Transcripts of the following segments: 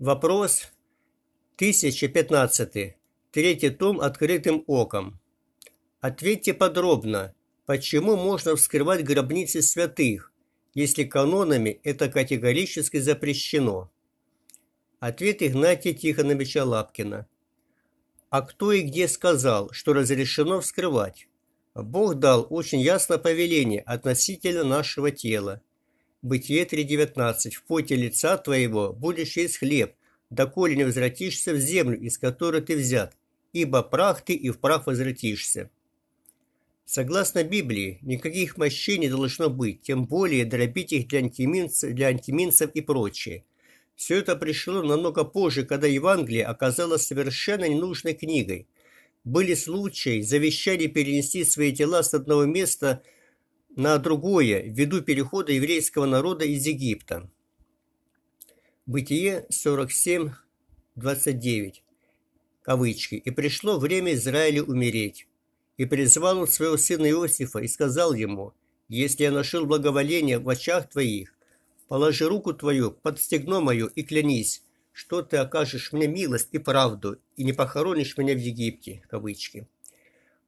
Вопрос 1015. Третий том «Открытым оком». Ответьте подробно, почему можно вскрывать гробницы святых, если канонами это категорически запрещено? Ответ Игнатия Тихоновича Лапкина. А кто и где сказал, что разрешено вскрывать? Бог дал очень ясное повеление относительно нашего тела. Бытие 3.19. «В поте лица твоего будешь есть хлеб, доколе не возвратишься в землю, из которой ты взят, ибо прах ты и в прах возвратишься». Согласно Библии, никаких мощей не должно быть, тем более дробить их для антиминцев, для антиминцев и прочее. Все это пришло намного позже, когда Евангелие оказалось совершенно ненужной книгой. Были случаи, завещали перенести свои тела с одного места – на другое ввиду перехода еврейского народа из Египта. Бытие 47.29 кавычки. «И пришло время Израилю умереть. И призвал он своего сына Иосифа и сказал ему, «Если я нашел благоволение в очах твоих, положи руку твою под стегно мою и клянись, что ты окажешь мне милость и правду, и не похоронишь меня в Египте». Кавычки.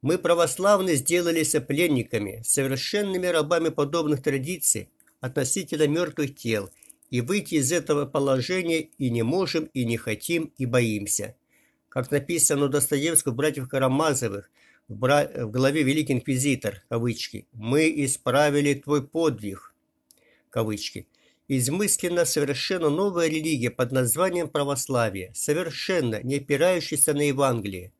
Мы, православные, сделались пленниками, совершенными рабами подобных традиций относительно мертвых тел, и выйти из этого положения и не можем, и не хотим, и боимся. Как написано у Достоевского братьев Карамазовых в, бра... в главе «Великий инквизитор» кавычки, «Мы исправили твой подвиг» кавычки. Измыслена совершенно новая религия под названием православие, совершенно не опирающаяся на Евангелие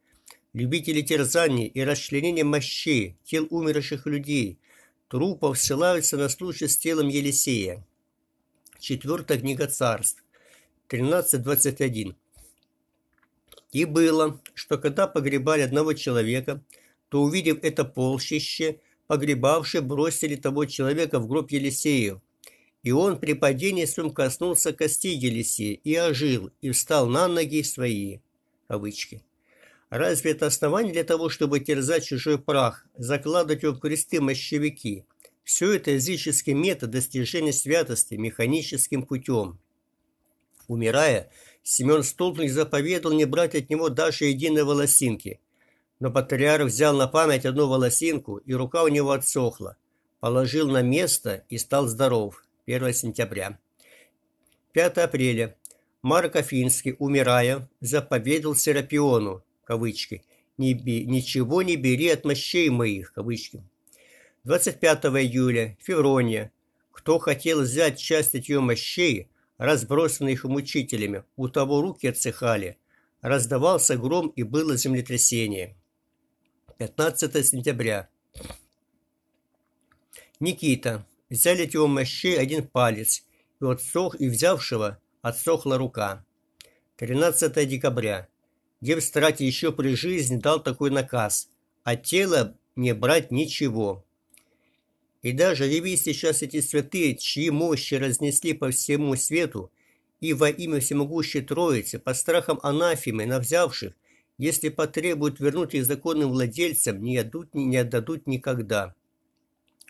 любители терзаний и расчленения мощей, тел умерших людей, трупов ссылаются на случай с телом Елисея. Четвертая книга царств, 13.21. И было, что когда погребали одного человека, то, увидев это полщище, погребавшие бросили того человека в гроб Елисеев. И он при падении своем коснулся кости Елисея и ожил, и встал на ноги свои. Кавычки. Разве это основание для того, чтобы терзать чужой прах, закладывать его в кресты мощевики? Все это языческий метод достижения святости механическим путем. Умирая, Семен Столпник заповедал не брать от него даже единой волосинки. Но патриарх взял на память одну волосинку, и рука у него отсохла. Положил на место и стал здоров. 1 сентября. 5 апреля. Марк Афинский, умирая, заповедал Серапиону кавычки, «Не би, «Ничего не бери от мощей моих», кавычки. 25 июля, Феврония. Кто хотел взять часть от ее мощей, разбросанных мучителями, у того руки отсыхали. Раздавался гром и было землетрясение. 15 сентября. Никита. Взяли от его мощей один палец, и отсох, и взявшего отсохла рука. 13 декабря. Евстрат еще при жизни дал такой наказ, а тело не брать ничего. И даже яви сейчас эти святые, чьи мощи разнесли по всему свету, и во имя всемогущей Троицы, по страхам анафимы, навзявших, если потребуют вернуть их законным владельцам, не, отдадут, не отдадут никогда.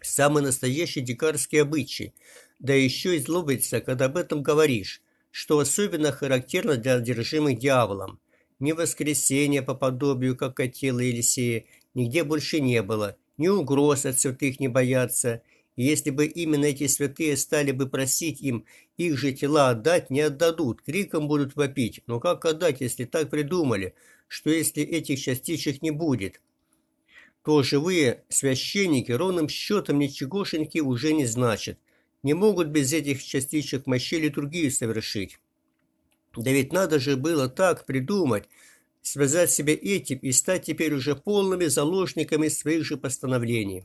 Самые настоящие дикарский обычаи, да еще и злобится, когда об этом говоришь, что особенно характерно для одержимых дьяволом. Ни воскресения по подобию, как хотела Елисея, нигде больше не было, ни угроз от святых не бояться. И если бы именно эти святые стали бы просить им их же тела отдать, не отдадут, криком будут вопить. Но как отдать, если так придумали, что если этих частичек не будет? То живые священники ровным счетом ничегошеньки уже не значат. Не могут без этих частичек мощей литургию совершить. Да ведь надо же было так придумать, связать себя этим и стать теперь уже полными заложниками своих же постановлений.